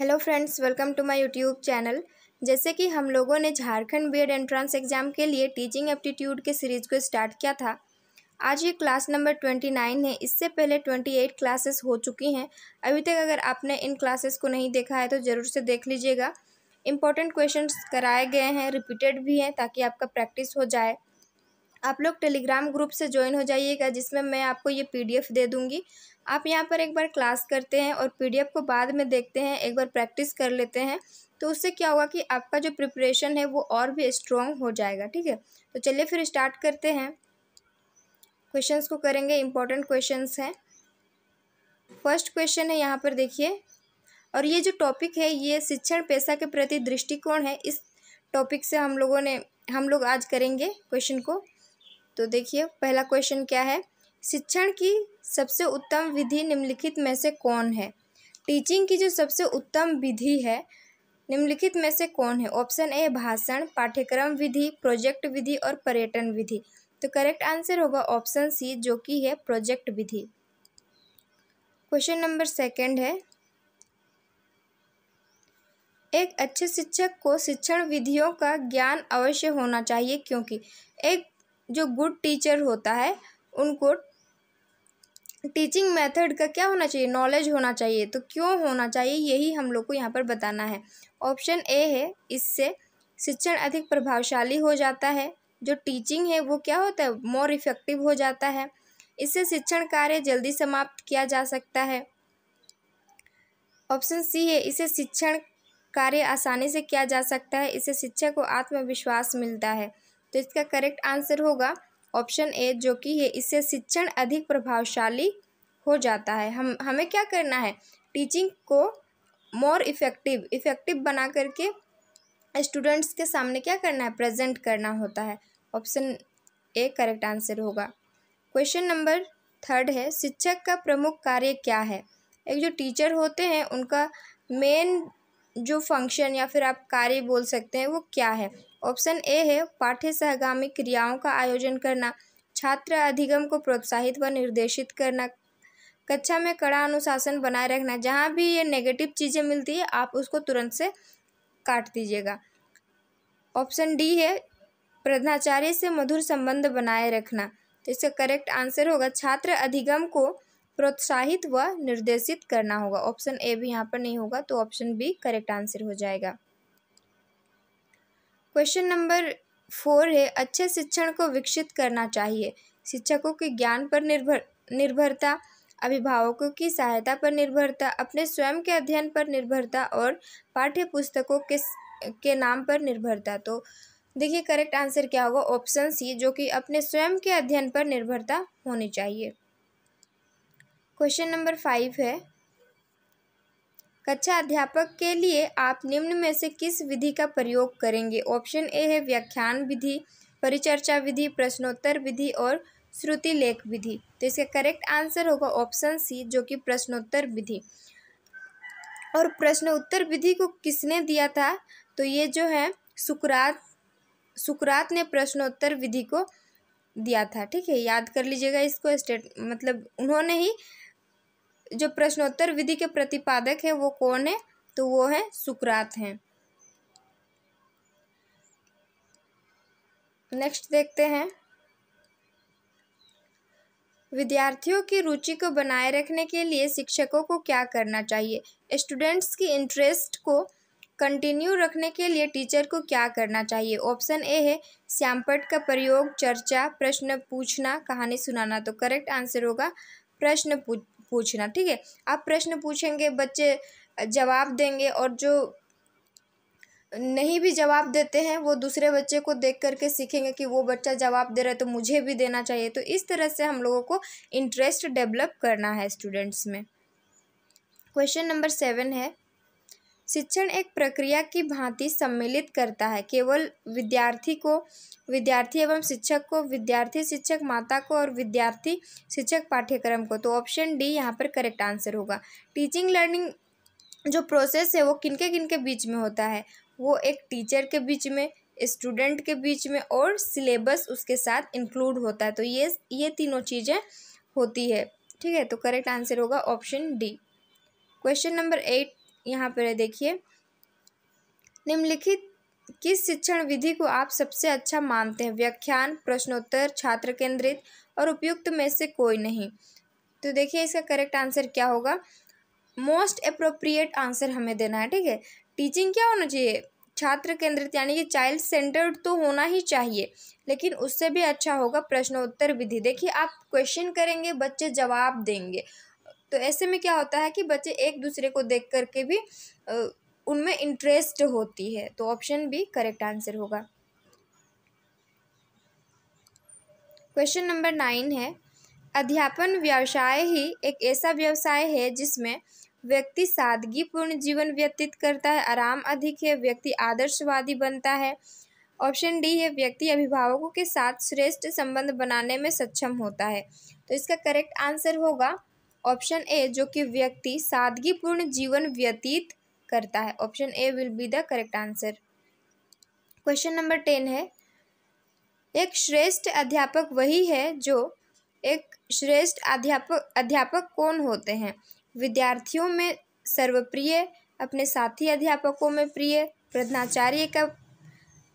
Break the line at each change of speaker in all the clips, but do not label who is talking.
hello friends welcome to my YouTube channel जैसे कि हम लोगों ने Jharkhand B Ed entrance exam के लिए टीचिंग एप्टीट्यूड के सीरीज़ को स्टार्ट किया था आज ये क्लास नंबर ट्वेंटी नाइन है इससे पहले ट्वेंटी एट क्लासेस हो चुकी हैं अभी तक अगर आपने इन क्लासेस को नहीं देखा है तो ज़रूर से देख लीजिएगा इंपॉर्टेंट क्वेश्चन कराए गए हैं रिपीटेड भी हैं ताकि आपका प्रैक्टिस हो जाए आप लोग टेलीग्राम ग्रुप से ज्वाइन हो जाइएगा जिसमें मैं आपको ये पी दे दूँगी आप यहाँ पर एक बार क्लास करते हैं और पीडीएफ को बाद में देखते हैं एक बार प्रैक्टिस कर लेते हैं तो उससे क्या होगा कि आपका जो प्रिपरेशन है वो और भी स्ट्रॉन्ग हो जाएगा ठीक है तो चलिए फिर स्टार्ट करते हैं क्वेश्चन को करेंगे इंपॉर्टेंट क्वेश्चन हैं फर्स्ट क्वेश्चन है यहाँ पर देखिए और ये जो टॉपिक है ये शिक्षण पेशा के प्रति दृष्टिकोण है इस टॉपिक से हम लोगों ने हम लोग आज करेंगे क्वेश्चन को तो देखिए पहला क्वेश्चन क्या है शिक्षण की सबसे उत्तम विधि निम्नलिखित में से कौन है टीचिंग की जो सबसे उत्तम विधि है निम्नलिखित में से कौन है ऑप्शन ए भाषण पाठ्यक्रम विधि प्रोजेक्ट विधि और पर्यटन विधि तो करेक्ट आंसर होगा ऑप्शन सी जो कि है प्रोजेक्ट विधि क्वेश्चन नंबर सेकंड है एक अच्छे शिक्षक को शिक्षण विधियों का ज्ञान अवश्य होना चाहिए क्योंकि एक जो गुड टीचर होता है उनको टीचिंग मेथड का क्या होना चाहिए नॉलेज होना चाहिए तो क्यों होना चाहिए यही हम लोग को यहाँ पर बताना है ऑप्शन ए है इससे शिक्षण अधिक प्रभावशाली हो जाता है जो टीचिंग है वो क्या होता है मोर इफेक्टिव हो जाता है इससे शिक्षण कार्य जल्दी समाप्त किया जा सकता है ऑप्शन सी है इसे शिक्षण कार्य आसानी से किया जा सकता है इससे शिक्षा को आत्मविश्वास मिलता है तो इसका करेक्ट आंसर होगा ऑप्शन ए जो कि है इससे शिक्षण अधिक प्रभावशाली हो जाता है हम हमें क्या करना है टीचिंग को मोर इफ़ेक्टिव इफ़ेक्टिव बना करके स्टूडेंट्स के सामने क्या करना है प्रेजेंट करना होता है ऑप्शन ए करेक्ट आंसर होगा क्वेश्चन नंबर थर्ड है शिक्षक का प्रमुख कार्य क्या है एक जो टीचर होते हैं उनका मेन जो फंक्शन या फिर आप कार्य बोल सकते हैं वो क्या है ऑप्शन ए है पाठ्य सहगामी क्रियाओं का आयोजन करना छात्र अधिगम को प्रोत्साहित व निर्देशित करना कक्षा में कड़ा अनुशासन बनाए रखना जहाँ भी ये नेगेटिव चीज़ें मिलती है आप उसको तुरंत से काट दीजिएगा ऑप्शन डी है प्रधानाचार्य से मधुर संबंध बनाए रखना तो इसका करेक्ट आंसर होगा छात्र अधिगम को प्रोत्साहित व निर्देशित करना होगा ऑप्शन ए भी यहाँ पर नहीं होगा तो ऑप्शन बी करेक्ट आंसर हो जाएगा क्वेश्चन नंबर फोर है अच्छे शिक्षण को विकसित करना चाहिए शिक्षकों के ज्ञान पर निर्भर निर्भरता अभिभावकों की सहायता पर निर्भरता अपने स्वयं के अध्ययन पर निर्भरता और पाठ्य पुस्तकों के के नाम पर निर्भरता तो देखिए करेक्ट आंसर क्या होगा ऑप्शन सी जो कि अपने स्वयं के अध्ययन पर निर्भरता होनी चाहिए क्वेश्चन नंबर फाइव है कक्षा अध्यापक के लिए आप निम्न में से किस विधि का प्रयोग करेंगे ऑप्शन ए है व्याख्यान विधि परिचर्चा विधि प्रश्नोत्तर विधि और श्रुति लेख विधि तो इसका करेक्ट आंसर होगा ऑप्शन सी जो कि प्रश्नोत्तर विधि और प्रश्न उत्तर विधि को किसने दिया था तो ये जो है सुकरात सुकरात ने प्रश्नोत्तर विधि को दिया था ठीक है याद कर लीजिएगा इसको स्टेट मतलब उन्होंने ही जो प्रश्नोत्तर विधि के प्रतिपादक हैं वो कौन है तो वो है सुकरात हैं नेक्स्ट देखते हैं विद्यार्थियों की रुचि को बनाए रखने के लिए शिक्षकों को क्या करना चाहिए स्टूडेंट्स की इंटरेस्ट को कंटिन्यू रखने के लिए टीचर को क्या करना चाहिए ऑप्शन ए है श्यामपट का प्रयोग चर्चा प्रश्न पूछना कहानी सुनाना तो करेक्ट आंसर होगा प्रश्न पूछ पूछना ठीक है आप प्रश्न पूछेंगे बच्चे जवाब देंगे और जो नहीं भी जवाब देते हैं वो दूसरे बच्चे को देख करके सीखेंगे कि वो बच्चा जवाब दे रहा है तो मुझे भी देना चाहिए तो इस तरह से हम लोगों को इंटरेस्ट डेवलप करना है स्टूडेंट्स में क्वेश्चन नंबर सेवन है शिक्षण एक प्रक्रिया की भांति सम्मिलित करता है केवल विद्यार्थी को विद्यार्थी एवं शिक्षक को विद्यार्थी शिक्षक माता को और विद्यार्थी शिक्षक पाठ्यक्रम को तो ऑप्शन डी यहाँ पर करेक्ट आंसर होगा टीचिंग लर्निंग जो प्रोसेस है वो किनके किनके बीच में होता है वो एक टीचर के बीच में स्टूडेंट के बीच में और सिलेबस उसके साथ इंक्लूड होता है तो ये ये तीनों चीज़ें होती है ठीक है तो करेक्ट आंसर होगा option D question number eight यहाँ पर है देखिए निम्नलिखित किस शिक्षण विधि को आप सबसे अच्छा मानते हैं व्याख्यान प्रश्नोत्तर छात्र केंद्रित और उपयुक्त में से कोई नहीं तो देखिए इसका करेक्ट आंसर क्या होगा मोस्ट अप्रोप्रिएट आंसर हमें देना है ठीक है टीचिंग क्या होना चाहिए छात्र केंद्रित यानी कि चाइल्ड सेंटर्ड तो होना ही चाहिए लेकिन उससे भी अच्छा होगा प्रश्नोत्तर विधि देखिए आप क्वेश्चन करेंगे बच्चे जवाब देंगे तो ऐसे में क्या होता है कि बच्चे एक दूसरे को देख करके भी उनमें इंटरेस्ट होती है तो ऑप्शन बी करेक्ट आंसर होगा क्वेश्चन नंबर नाइन है अध्यापन व्यवसाय ही एक ऐसा व्यवसाय है जिसमें व्यक्ति सादगीपूर्ण जीवन व्यतीत करता है आराम अधिक है व्यक्ति आदर्शवादी बनता है ऑप्शन डी है व्यक्ति अभिभावकों के साथ श्रेष्ठ संबंध बनाने में सक्षम होता है तो इसका करेक्ट आंसर होगा ऑप्शन ए जो कि व्यक्ति सादगीपूर्ण जीवन व्यतीत करता है option A will be the correct answer question number ten है एक श्रेष्ठ अध्यापक वही है जो एक श्रेष्ठ अध्यापक अध्यापक कौन होते हैं विद्यार्थियों में सर्वप्रिय अपने साथी अध्यापकों में प्रिय प्रधानाचार्य का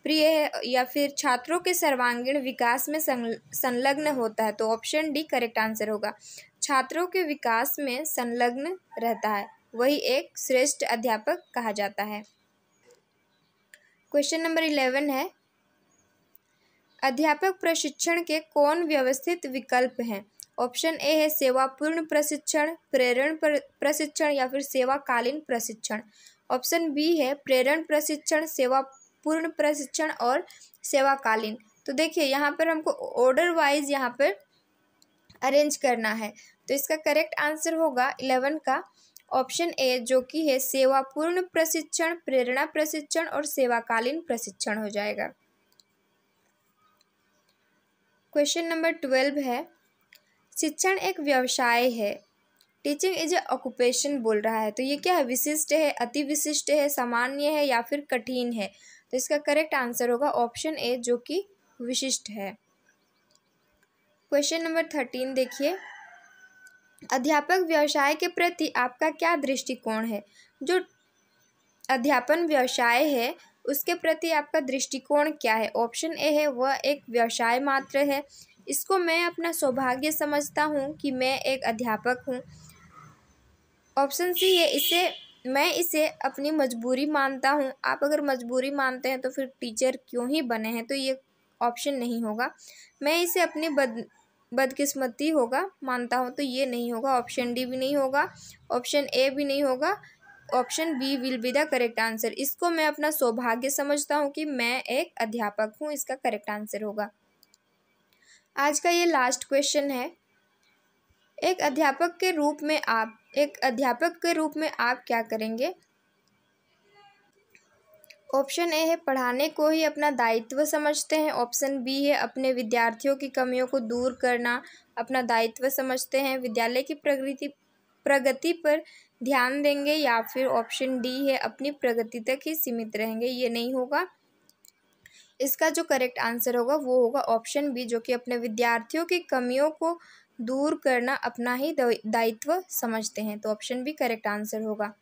प्रिय है या फिर छात्रों के सर्वांगीण विकास में संलग्न होता है तो ऑप्शन डी करेक्ट आंसर होगा छात्रों के विकास में संलग्न रहता है वही एक श्रेष्ठ अध्यापक कहा जाता है क्वेश्चन नंबर इलेवन है अध्यापक प्रशिक्षण के कौन व्यवस्थित विकल्प हैं ऑप्शन ए है सेवा पूर्ण प्रशिक्षण प्रेरण प्रशिक्षण या फिर सेवाकालीन प्रशिक्षण ऑप्शन बी है प्रेरण प्रशिक्षण सेवा पूर्ण प्रशिक्षण और सेवाकालीन तो देखिए यहाँ पर हमको ऑर्डर वाइज यहाँ पर अरेंज करना है तो इसका करेक्ट आंसर होगा इलेवन का ऑप्शन ए जो कि है सेवा पूर्ण प्रशिक्षण प्रेरणा प्रशिक्षण और सेवाकालीन प्रशिक्षण हो जाएगा क्वेश्चन नंबर ट्वेल्व है शिक्षण एक व्यवसाय है टीचिंग इज ए ऑक्यूपेशन बोल रहा है तो ये क्या है विशिष्ट है अति विशिष्ट है सामान्य है या फिर कठिन है तो इसका करेक्ट आंसर होगा ऑप्शन ए जो कि विशिष्ट है क्वेश्चन नंबर थर्टीन देखिए अध्यापक व्यवसाय के प्रति आपका क्या दृष्टिकोण है जो अध्यापन व्यवसाय है उसके प्रति आपका दृष्टिकोण क्या है ऑप्शन ए है वह एक व्यवसाय मात्र है इसको मैं अपना सौभाग्य समझता हूँ कि मैं एक अध्यापक हूँ ऑप्शन सी है इसे मैं इसे अपनी मजबूरी मानता हूँ आप अगर मजबूरी मानते हैं तो फिर टीचर क्यों ही बने हैं तो ये ऑप्शन नहीं होगा मैं इसे अपनी बद बदकिस्मती होगा मानता हूँ तो ये नहीं होगा ऑप्शन डी भी नहीं होगा ऑप्शन ए भी नहीं होगा option B will be the correct answer इसको मैं अपना सौभाग्य समझता हूँ कि मैं एक अध्यापक हूँ इसका करेक्ट आंसर होगा आज का ये लास्ट क्वेश्चन है एक अध्यापक के रूप में आप एक अध्यापक के रूप में आप क्या करेंगे ऑप्शन ए है पढ़ाने को ही अपना दायित्व समझते हैं ऑप्शन बी है अपने विद्यार्थियों की कमियों को दूर करना अपना दायित्व समझते हैं विद्यालय की प्रगति प्रगति पर ध्यान देंगे या फिर ऑप्शन डी है अपनी प्रगति तक ही सीमित रहेंगे ये नहीं होगा इसका जो करेक्ट आंसर होगा वो होगा ऑप्शन बी जो कि अपने विद्यार्थियों की कमियों को दूर करना अपना ही दायित्व समझते हैं तो ऑप्शन बी करेक्ट आंसर होगा